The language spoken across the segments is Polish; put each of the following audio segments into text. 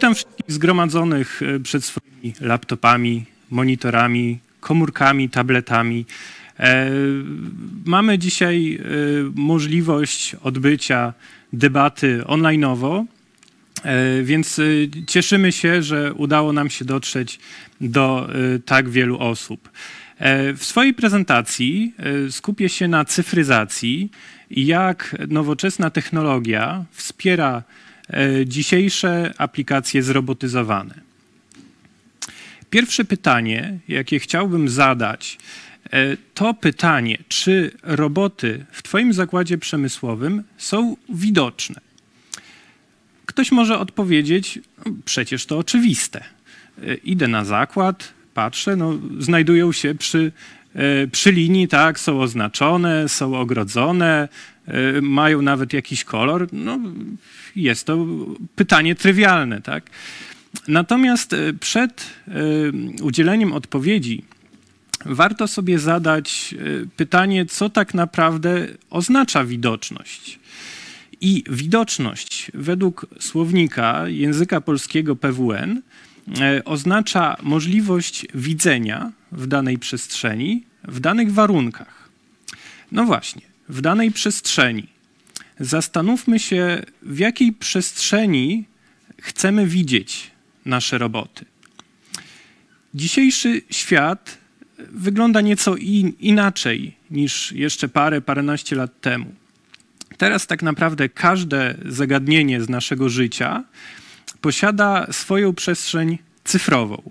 Witam wszystkich zgromadzonych e, przed swoimi laptopami, monitorami, komórkami, tabletami. E, mamy dzisiaj e, możliwość odbycia debaty online'owo, więc cieszymy się, że udało nam się dotrzeć do tak wielu osób. W swojej prezentacji skupię się na cyfryzacji i jak nowoczesna technologia wspiera E, dzisiejsze aplikacje zrobotyzowane. Pierwsze pytanie, jakie chciałbym zadać, e, to pytanie, czy roboty w Twoim zakładzie przemysłowym są widoczne? Ktoś może odpowiedzieć, no, przecież to oczywiste. E, idę na zakład, patrzę, no, znajdują się przy, przy linii, tak, są oznaczone, są ogrodzone, Y, mają nawet jakiś kolor, no, jest to pytanie trywialne. Tak? Natomiast y, przed y, udzieleniem odpowiedzi warto sobie zadać pytanie, co tak naprawdę oznacza widoczność. I widoczność według słownika języka polskiego PWN oznacza możliwość widzenia w danej przestrzeni, w danych warunkach. No właśnie, w danej przestrzeni. Zastanówmy się, w jakiej przestrzeni chcemy widzieć nasze roboty. Dzisiejszy świat wygląda nieco in, inaczej niż jeszcze parę, paręnaście lat temu. Teraz tak naprawdę każde zagadnienie z naszego życia posiada swoją przestrzeń cyfrową.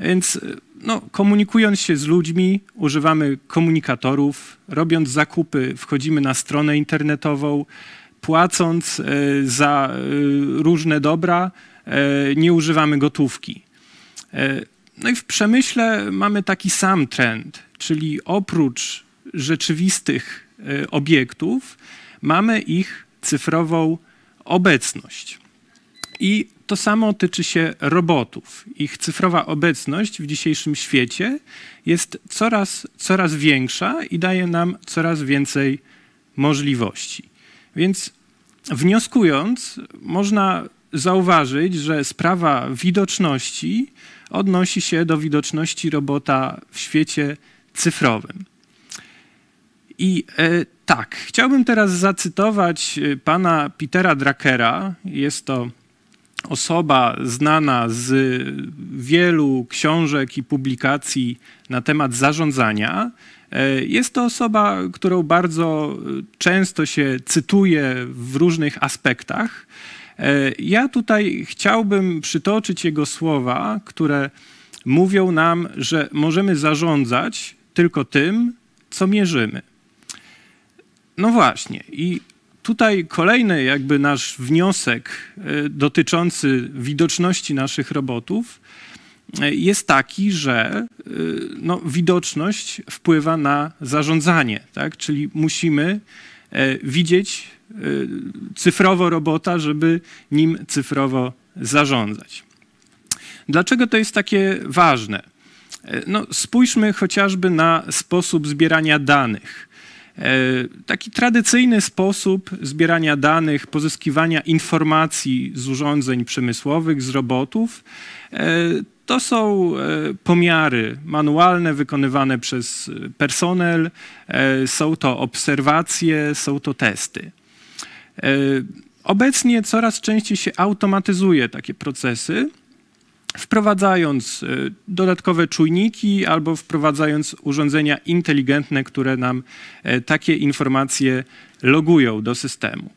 Więc y, no, komunikując się z ludźmi, używamy komunikatorów, robiąc zakupy, wchodzimy na stronę internetową, płacąc y, za y, różne dobra, nie używamy gotówki. No i w przemyśle mamy taki sam trend, czyli oprócz rzeczywistych obiektów, mamy ich cyfrową obecność. I to samo tyczy się robotów. Ich cyfrowa obecność w dzisiejszym świecie jest coraz, coraz większa i daje nam coraz więcej możliwości. Więc wnioskując, można zauważyć, że sprawa widoczności odnosi się do widoczności robota w świecie cyfrowym. I e, tak, chciałbym teraz zacytować e, pana Petera Drakera. Jest to osoba znana z wielu książek i publikacji na temat zarządzania. E, jest to osoba, którą bardzo e, często się cytuje w różnych aspektach. E, ja tutaj chciałbym przytoczyć jego słowa, które mówią nam, że możemy zarządzać tylko tym, co mierzymy. No właśnie, i tutaj kolejny jakby nasz wniosek e, dotyczący widoczności naszych robotów e, jest taki, że e, no, widoczność wpływa na zarządzanie, tak? czyli musimy widzieć cyfrowo robota, żeby nim cyfrowo zarządzać. Dlaczego to jest takie ważne? No, spójrzmy chociażby na sposób zbierania danych. E, taki tradycyjny sposób zbierania danych, pozyskiwania informacji z urządzeń przemysłowych, z robotów. E, to są e, pomiary manualne wykonywane przez personel, są to obserwacje, są to testy. Obecnie coraz częściej się automatyzuje takie procesy wprowadzając y, dodatkowe czujniki albo wprowadzając urządzenia inteligentne, które nam e, takie informacje logują do systemu.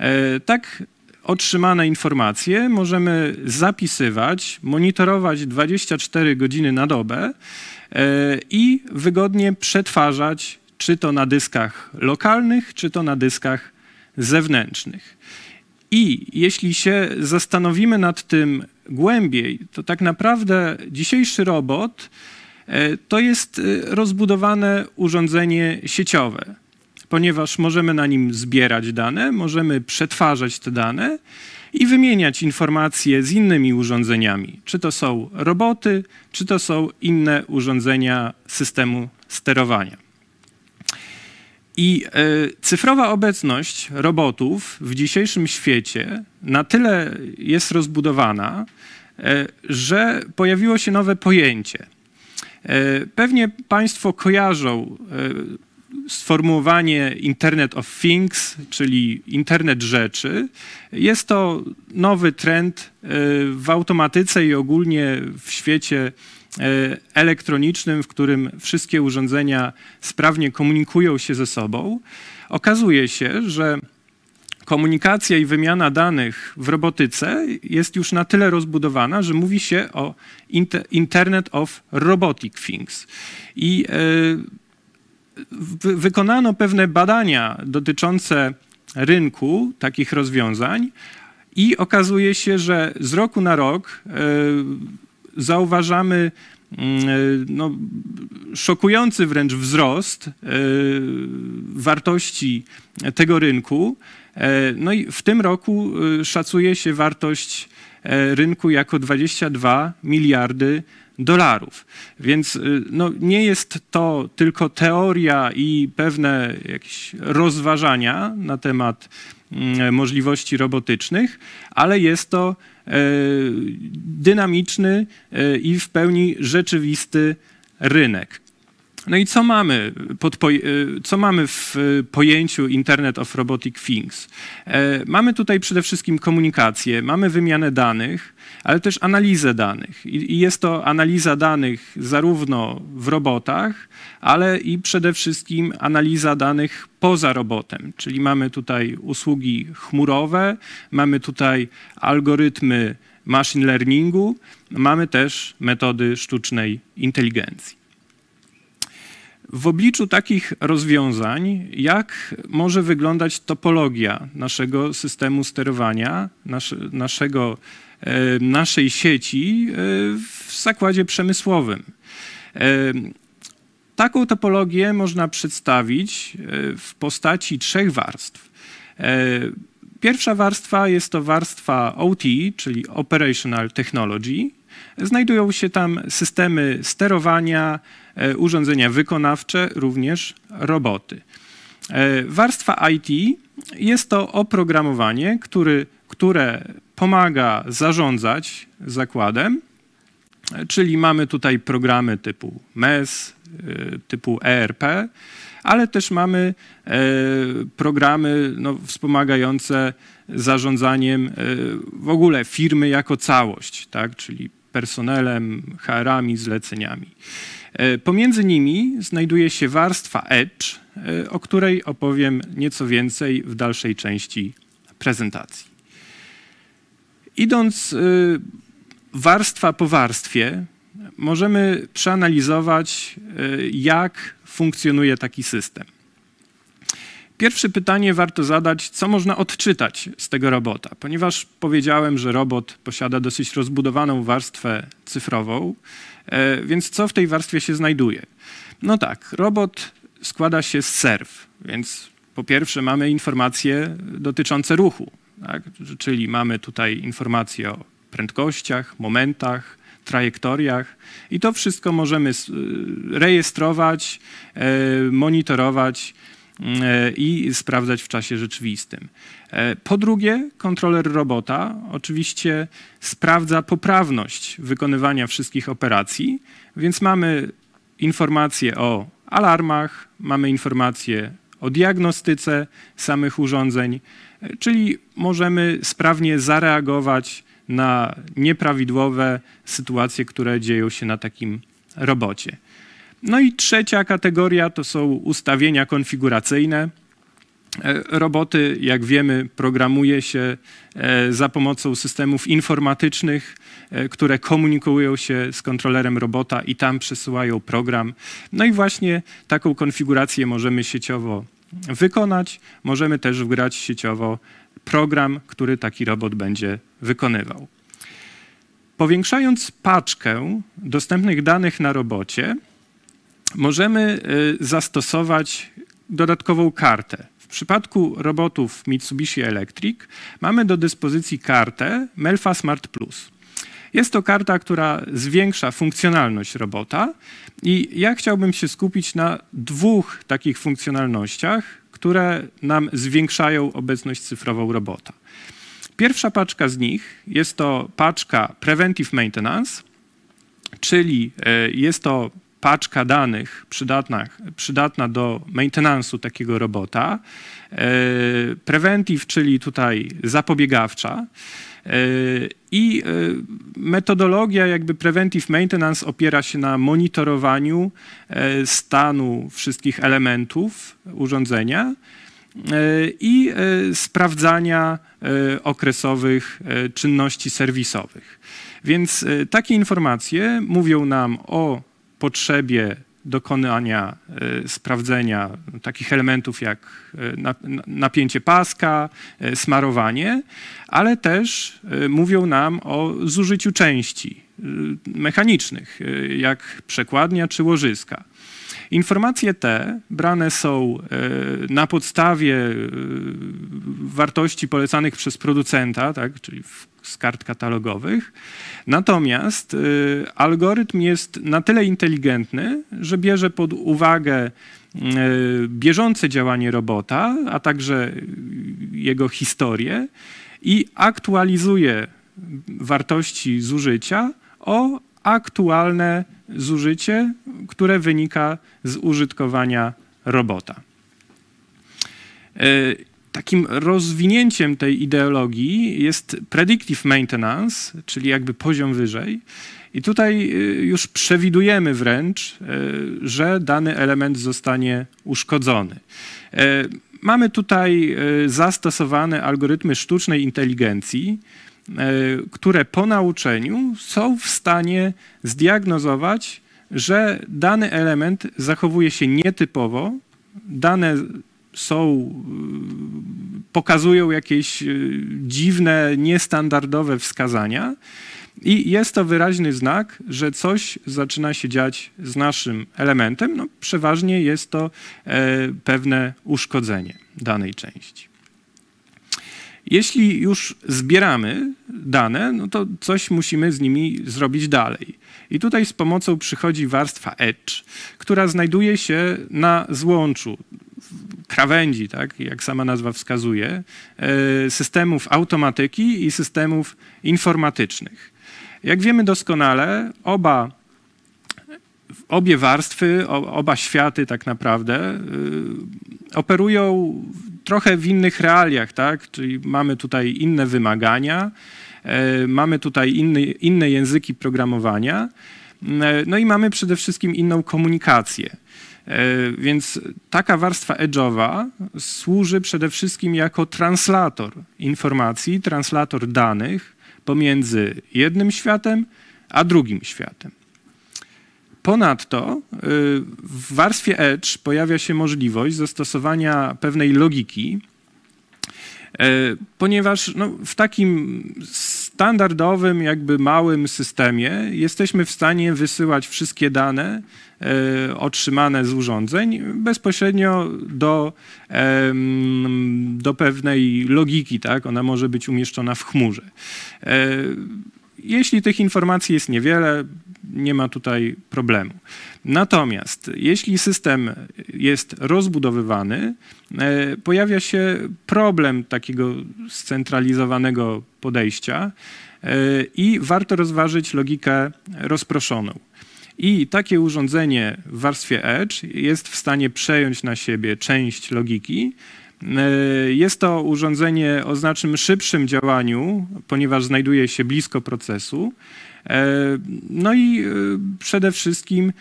E, tak otrzymane informacje możemy zapisywać, monitorować 24 godziny na dobę e, i wygodnie przetwarzać, czy to na dyskach lokalnych, czy to na dyskach zewnętrznych. I jeśli się zastanowimy nad tym, głębiej, to tak naprawdę dzisiejszy robot e, to jest e, rozbudowane urządzenie sieciowe, ponieważ możemy na nim zbierać dane, możemy przetwarzać te dane i wymieniać informacje z innymi urządzeniami, czy to są roboty, czy to są inne urządzenia systemu sterowania. I y, cyfrowa obecność robotów w dzisiejszym świecie na tyle jest rozbudowana, y, że pojawiło się nowe pojęcie. Y, pewnie Państwo kojarzą sformułowanie Internet of Things, czyli Internet Rzeczy. Jest to nowy trend w automatyce i ogólnie w świecie E, elektronicznym, w którym wszystkie urządzenia sprawnie komunikują się ze sobą, okazuje się, że komunikacja i wymiana danych w robotyce jest już na tyle rozbudowana, że mówi się o Internet of Robotic Things. I e, wykonano pewne badania dotyczące rynku takich rozwiązań. I okazuje się, że z roku na rok e, zauważamy mm, e, no, szokujący wręcz wzrost e, wartości tego rynku. E, no i w tym roku szacuje się wartość rynku jako 22 miliardy dolarów. Więc no, nie jest to tylko teoria i pewne jakieś rozważania na temat mm, możliwości robotycznych, ale jest to E, dynamiczny e, i w pełni rzeczywisty rynek. No i co mamy, y, co mamy w y, pojęciu Internet of Robotic Things? E, mamy tutaj przede wszystkim komunikację, mamy wymianę danych, ale też analizę danych. I jest to analiza danych zarówno w robotach, ale i przede wszystkim analiza danych poza robotem. Czyli mamy tutaj usługi chmurowe, mamy tutaj algorytmy machine learningu, mamy też metody sztucznej inteligencji. W obliczu takich rozwiązań, jak może wyglądać topologia naszego systemu sterowania, naszego, e, naszej sieci e, w zakładzie przemysłowym? E, taką topologię można przedstawić w postaci trzech warstw. Pierwsza warstwa jest to warstwa OT, czyli Operational Technology, Znajdują się tam systemy sterowania, e, urządzenia wykonawcze, również roboty. E, warstwa IT jest to oprogramowanie, który, które pomaga zarządzać zakładem, e, czyli mamy tutaj programy typu MES, typu ERP, ale też mamy programy no, wspomagające zarządzaniem w ogóle firmy jako całość, tak? czyli personelem, HR-ami, zleceniami. E, pomiędzy nimi znajduje się warstwa Edge, e, o której opowiem nieco więcej w dalszej części prezentacji. Idąc e, warstwa po warstwie, możemy przeanalizować, jak funkcjonuje taki system. Pierwsze pytanie warto zadać, co można odczytać z tego robota, ponieważ powiedziałem, że robot posiada dosyć rozbudowaną warstwę cyfrową, e, więc co w tej warstwie się znajduje? No tak, robot składa się z serw, więc po pierwsze mamy informacje dotyczące ruchu, tak? czyli mamy tutaj informacje o prędkościach, momentach, trajektoriach i to wszystko możemy y, rejestrować, e, monitorować Y, i sprawdzać w czasie rzeczywistym. E, po drugie, kontroler robota oczywiście sprawdza poprawność wykonywania wszystkich operacji, więc mamy informacje o alarmach, mamy informacje o diagnostyce samych urządzeń, e, czyli możemy sprawnie zareagować na nieprawidłowe sytuacje, które dzieją się na takim robocie. No i trzecia kategoria to są ustawienia konfiguracyjne. E, roboty, jak wiemy, programuje się e, za pomocą systemów informatycznych, e, które komunikują się z kontrolerem robota i tam przesyłają program. No i właśnie taką konfigurację możemy sieciowo wykonać. Możemy też wgrać sieciowo program, który taki robot będzie wykonywał. Powiększając paczkę dostępnych danych na robocie, możemy y, zastosować dodatkową kartę. W przypadku robotów Mitsubishi Electric mamy do dyspozycji kartę Melfa Smart Plus. Jest to karta, która zwiększa funkcjonalność robota i ja chciałbym się skupić na dwóch takich funkcjonalnościach, które nam zwiększają obecność cyfrową robota. Pierwsza paczka z nich jest to paczka Preventive Maintenance, czyli y, jest to paczka danych przydatna, przydatna do maintenansu takiego robota, e, preventive, czyli tutaj zapobiegawcza, e, i e, metodologia jakby preventive maintenance opiera się na monitorowaniu stanu wszystkich elementów urządzenia i sprawdzania okresowych czynności serwisowych. Więc takie informacje mówią nam o potrzebie dokonania e, sprawdzenia takich elementów jak e, napięcie paska, e, smarowanie, ale też mówią nam o zużyciu części mechanicznych, jak przekładnia czy łożyska. Informacje te brane są na podstawie wartości polecanych przez producenta, tak, czyli w z kart katalogowych. Natomiast y, algorytm jest na tyle inteligentny, że bierze pod uwagę y, bieżące działanie robota, a także y, jego historię i aktualizuje wartości zużycia o aktualne zużycie, które wynika z użytkowania robota takim rozwinięciem tej ideologii jest predictive maintenance, czyli jakby poziom wyżej. I tutaj y, już przewidujemy wręcz, y, że dany element zostanie uszkodzony. Y, mamy tutaj zastosowane algorytmy sztucznej inteligencji, które po nauczeniu są w stanie zdiagnozować, że dany element zachowuje się nietypowo, dane są, y, pokazują jakieś y, dziwne, niestandardowe wskazania. I jest to wyraźny znak, że coś zaczyna się dziać z naszym elementem. No, przeważnie jest to e, pewne uszkodzenie danej części. Jeśli już zbieramy dane, no to coś musimy z nimi zrobić dalej. I tutaj z pomocą przychodzi warstwa Edge, która znajduje się na złączu krawędzi, tak, jak sama nazwa wskazuje, e, systemów automatyki i systemów informatycznych. Jak wiemy doskonale, oba, obie warstwy, oba światy tak naprawdę e, operują trochę w innych realiach, tak? czyli mamy tutaj inne wymagania, e, mamy tutaj inny, inne języki programowania, no i mamy przede wszystkim inną komunikację. E, więc taka warstwa edge'owa służy przede wszystkim jako translator informacji, translator danych pomiędzy jednym światem a drugim światem. Ponadto e, w warstwie edge pojawia się możliwość zastosowania pewnej logiki, e, ponieważ no, w takim standardowym, jakby małym systemie jesteśmy w stanie wysyłać wszystkie dane E, otrzymane z urządzeń bezpośrednio do, do pewnej logiki. Tak? Ona może być umieszczona w chmurze. E, jeśli tych informacji jest niewiele, nie ma tutaj problemu. Natomiast jeśli system jest rozbudowywany, e, pojawia się problem takiego scentralizowanego podejścia i warto rozważyć logikę rozproszoną. I takie urządzenie w warstwie Edge jest w stanie przejąć na siebie część logiki. E, jest to urządzenie o znacznym szybszym działaniu, ponieważ znajduje się blisko procesu. E, no i e, przede wszystkim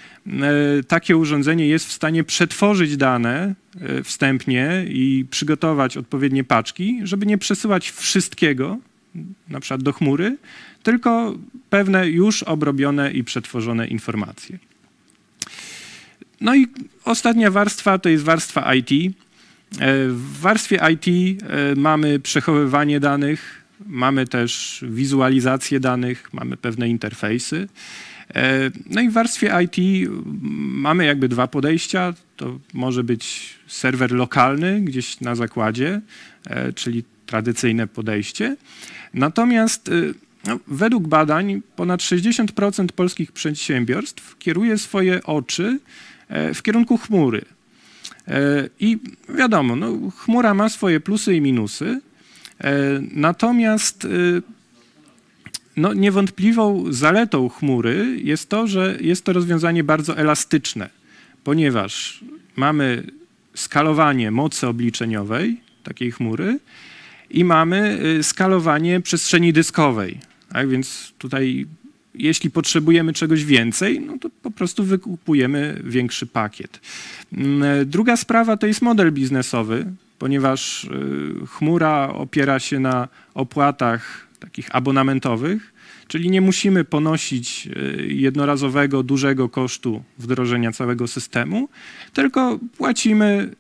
takie urządzenie jest w stanie przetworzyć dane wstępnie i przygotować odpowiednie paczki, żeby nie przesyłać wszystkiego na przykład do chmury, tylko pewne już obrobione i przetworzone informacje. No i ostatnia warstwa to jest warstwa IT. E, w warstwie IT e, mamy przechowywanie danych, mamy też wizualizację danych, mamy pewne interfejsy. E, no i w warstwie IT mamy jakby dwa podejścia. To może być serwer lokalny gdzieś na zakładzie, e, czyli tradycyjne podejście. Natomiast e, no, według badań ponad 60% polskich przedsiębiorstw kieruje swoje oczy w kierunku chmury. I wiadomo, no, chmura ma swoje plusy i minusy. Natomiast no, niewątpliwą zaletą chmury jest to, że jest to rozwiązanie bardzo elastyczne, ponieważ mamy skalowanie mocy obliczeniowej takiej chmury i mamy y, skalowanie przestrzeni dyskowej. Tak więc tutaj, jeśli potrzebujemy czegoś więcej, no to po prostu wykupujemy większy pakiet. Mm, e, druga sprawa to jest model biznesowy, ponieważ y, chmura opiera się na opłatach takich abonamentowych, czyli nie musimy ponosić e, jednorazowego, dużego kosztu wdrożenia całego systemu, tylko płacimy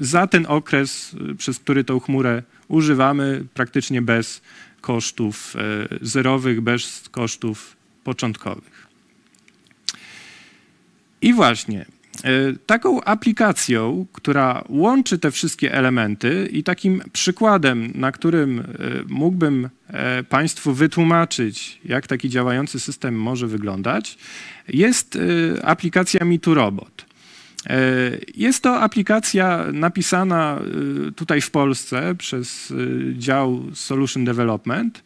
za ten okres, e, przez który tą chmurę używamy, praktycznie bez kosztów e, zerowych, bez kosztów początkowych. I właśnie E, taką aplikacją, która łączy te wszystkie elementy i takim przykładem, na którym e, mógłbym e, Państwu wytłumaczyć, jak taki działający system może wyglądać, jest aplikacja MituRobot. Jest to aplikacja napisana tutaj w Polsce przez dział Solution Development.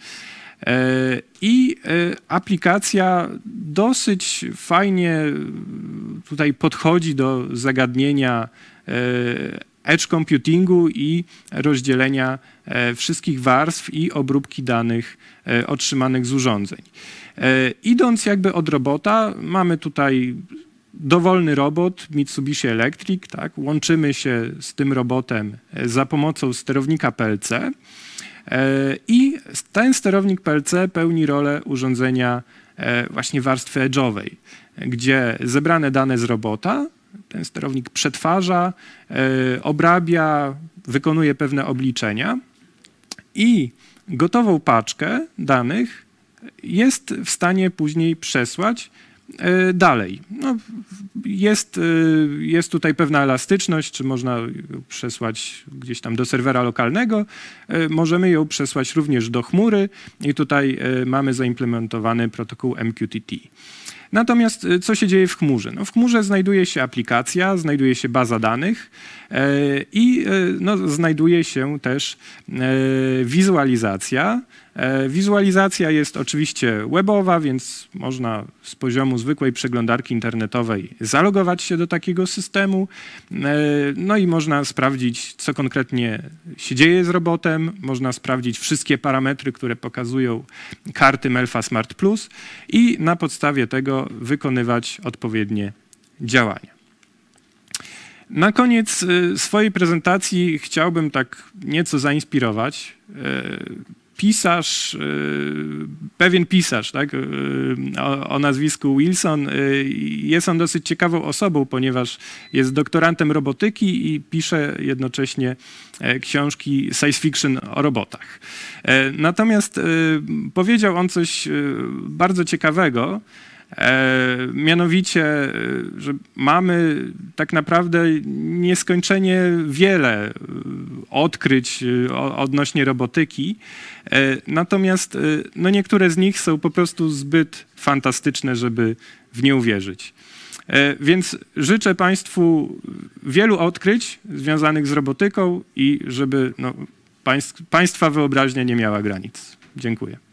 E, I e, aplikacja dosyć fajnie e, tutaj podchodzi do zagadnienia edge computingu i rozdzielenia wszystkich warstw i obróbki danych otrzymanych z urządzeń. Idąc jakby od robota, mamy tutaj dowolny robot Mitsubishi Electric, tak? łączymy się z tym robotem za pomocą sterownika PLC. E, I ten sterownik PLC pełni rolę urządzenia e, właśnie warstwy edge'owej, gdzie zebrane dane z robota ten sterownik przetwarza, e, obrabia, wykonuje pewne obliczenia i gotową paczkę danych jest w stanie później przesłać E, dalej, no, jest, e, jest tutaj pewna elastyczność, czy można ją przesłać gdzieś tam do serwera lokalnego. E, możemy ją przesłać również do chmury i tutaj mamy zaimplementowany protokół MQTT. Natomiast co się dzieje w chmurze? No, w chmurze znajduje się aplikacja, znajduje się baza danych i no, znajduje się też wizualizacja E, wizualizacja jest oczywiście webowa, więc można z poziomu zwykłej przeglądarki internetowej zalogować się do takiego systemu. E, no i można sprawdzić, co konkretnie się dzieje z robotem, można sprawdzić wszystkie parametry, które pokazują karty Melfa Smart Plus i na podstawie tego wykonywać odpowiednie działania. Na koniec e, swojej prezentacji chciałbym tak nieco zainspirować pisarz, y, pewien pisarz tak, y, o, o, nazwisku Wilson, y, jest on dosyć ciekawą osobą, ponieważ jest doktorantem robotyki i pisze jednocześnie e, książki science fiction o robotach. E, natomiast powiedział on coś bardzo ciekawego, E, mianowicie, e, że mamy tak naprawdę nieskończenie wiele e, odkryć odnośnie robotyki, natomiast no niektóre z nich są po prostu zbyt fantastyczne, żeby w nie uwierzyć. Więc życzę Państwu wielu odkryć związanych z robotyką i żeby no, państw, Państwa wyobraźnia nie miała granic. Dziękuję.